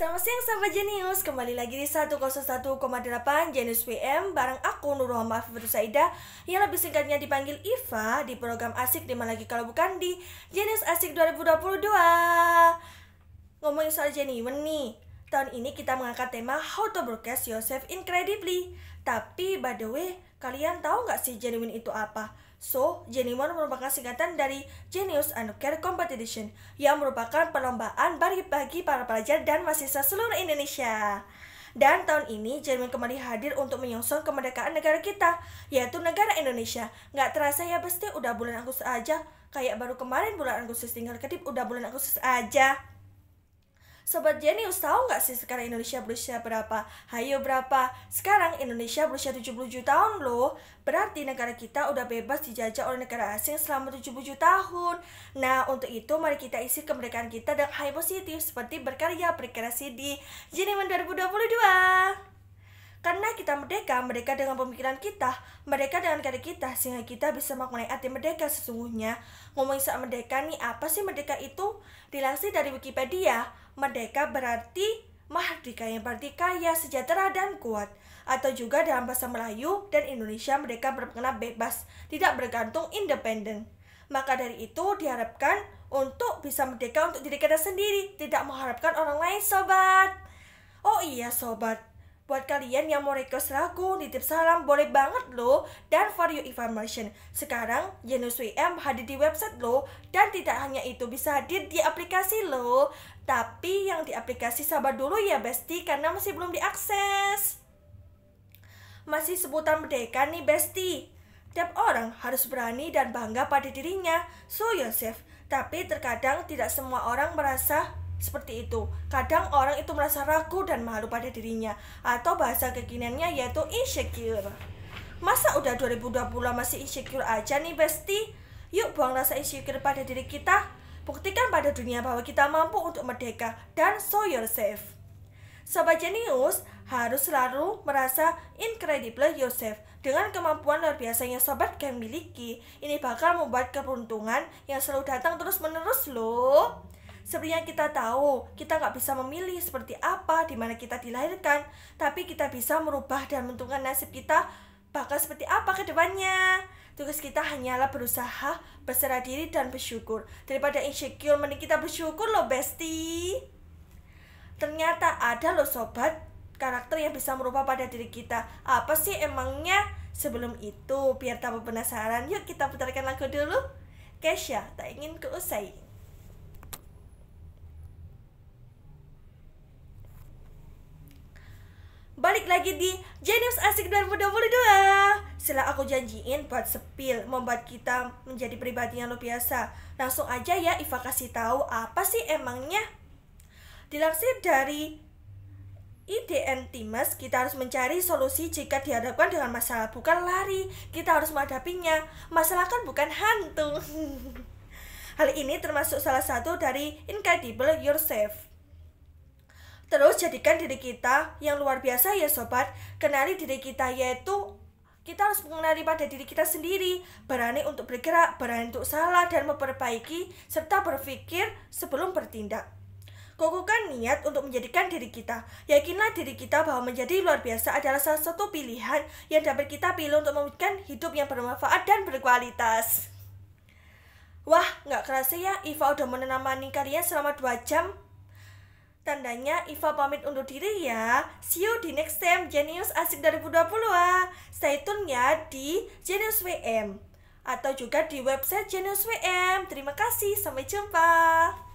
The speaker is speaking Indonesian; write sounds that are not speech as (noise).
Selamat siang sahabat jenius, kembali lagi di 101,8 jenius PM bareng aku Nurul Fifatul Saida yang lebih singkatnya dipanggil Iva di program Asik di lagi kalau bukan di jenius Asik 2022. Ngomongin soal genuine nih, tahun ini kita mengangkat tema How to Broadcast Yourself Incredibly. Tapi by the way, kalian tahu gak sih genuine itu apa? So, Genimon merupakan singkatan dari Genius and Care Competition yang merupakan perlombaan bagi para pelajar dan mahasiswa seluruh Indonesia. Dan tahun ini Jermin kembali hadir untuk menyongsong kemerdekaan negara kita, yaitu negara Indonesia. Nggak terasa ya pasti udah bulan Agustus aja, kayak baru kemarin bulan Agustus tinggal kedip udah bulan Agustus aja. Sobat Genius tahu nggak sih sekarang Indonesia berusia berapa? Hayo berapa? Sekarang Indonesia berusia 77 tahun loh. Berarti negara kita udah bebas dijajah oleh negara asing selama 77 tahun. Nah, untuk itu mari kita isi kemerdekaan kita dengan high positif seperti berkarya, berkreasi di Jenimen 2022 kita merdeka, merdeka dengan pemikiran kita, merdeka dengan karya kita, sehingga kita bisa mengenai arti merdeka sesungguhnya. Ngomongin soal merdeka nih, apa sih merdeka itu? Dilansir dari Wikipedia, merdeka berarti merdeka yang berarti kaya, sejahtera, dan kuat. Atau juga dalam bahasa Melayu dan Indonesia merdeka berpengenah bebas, tidak bergantung independen. Maka dari itu diharapkan untuk bisa merdeka untuk diri kita sendiri, tidak mengharapkan orang lain sobat. Oh iya sobat, Buat kalian yang mau request lagu, nitip salam, boleh banget loh. Dan for your information, sekarang Janus WM hadir di website loh. Dan tidak hanya itu, bisa hadir di aplikasi loh. Tapi yang di aplikasi sabar dulu ya Besti, karena masih belum diakses. Masih sebutan merdeka nih Besti. Tiap orang harus berani dan bangga pada dirinya. So yourself. Tapi terkadang tidak semua orang merasa seperti itu. Kadang orang itu merasa ragu dan malu pada dirinya atau bahasa kekiniannya yaitu insecure. Masa udah 2020 masih insecure aja nih besti? Yuk buang rasa insecure pada diri kita. Buktikan pada dunia bahwa kita mampu untuk merdeka dan show yourself. Sobat jenius harus selalu merasa incredible yourself. Dengan kemampuan luar biasa yang sobat yang miliki, ini bakal membuat keberuntungan yang selalu datang terus-menerus loh. Sepertinya kita tahu, kita nggak bisa memilih seperti apa di mana kita dilahirkan, tapi kita bisa merubah dan menentukan nasib kita bakal seperti apa ke depannya. Tugas kita hanyalah berusaha, berserah diri, dan bersyukur. Daripada insecure, mending kita bersyukur loh, Bestie. Ternyata ada loh sobat karakter yang bisa merubah pada diri kita. Apa sih emangnya? Sebelum itu, biar tambah penasaran, yuk kita putarkan lagu dulu. Kesha, tak ingin keusai. lagi di Genius Asik 2022 Setelah aku janjiin buat sepil Membuat kita menjadi pribadi yang luar biasa Langsung aja ya Iva kasih tahu apa sih emangnya Dilansir dari IDN Timas, kita harus mencari solusi jika dihadapkan dengan masalah bukan lari. Kita harus menghadapinya. Masalah kan bukan hantu. (laughs) Hal ini termasuk salah satu dari Incredible Yourself Terus jadikan diri kita yang luar biasa ya sobat, kenali diri kita yaitu kita harus mengenali pada diri kita sendiri, berani untuk bergerak, berani untuk salah dan memperbaiki serta berpikir sebelum bertindak. Kukuhkan niat untuk menjadikan diri kita. Yakinlah diri kita bahwa menjadi luar biasa adalah salah satu pilihan yang dapat kita pilih untuk memberikan hidup yang bermanfaat dan berkualitas. Wah, nggak kerasa ya, Iva udah menemani kalian selama 2 jam Tandanya Iva pamit undur diri ya. See you di next time Genius Asik 2020 ah. Stay tune ya di Genius WM atau juga di website Genius WM. Terima kasih, sampai jumpa.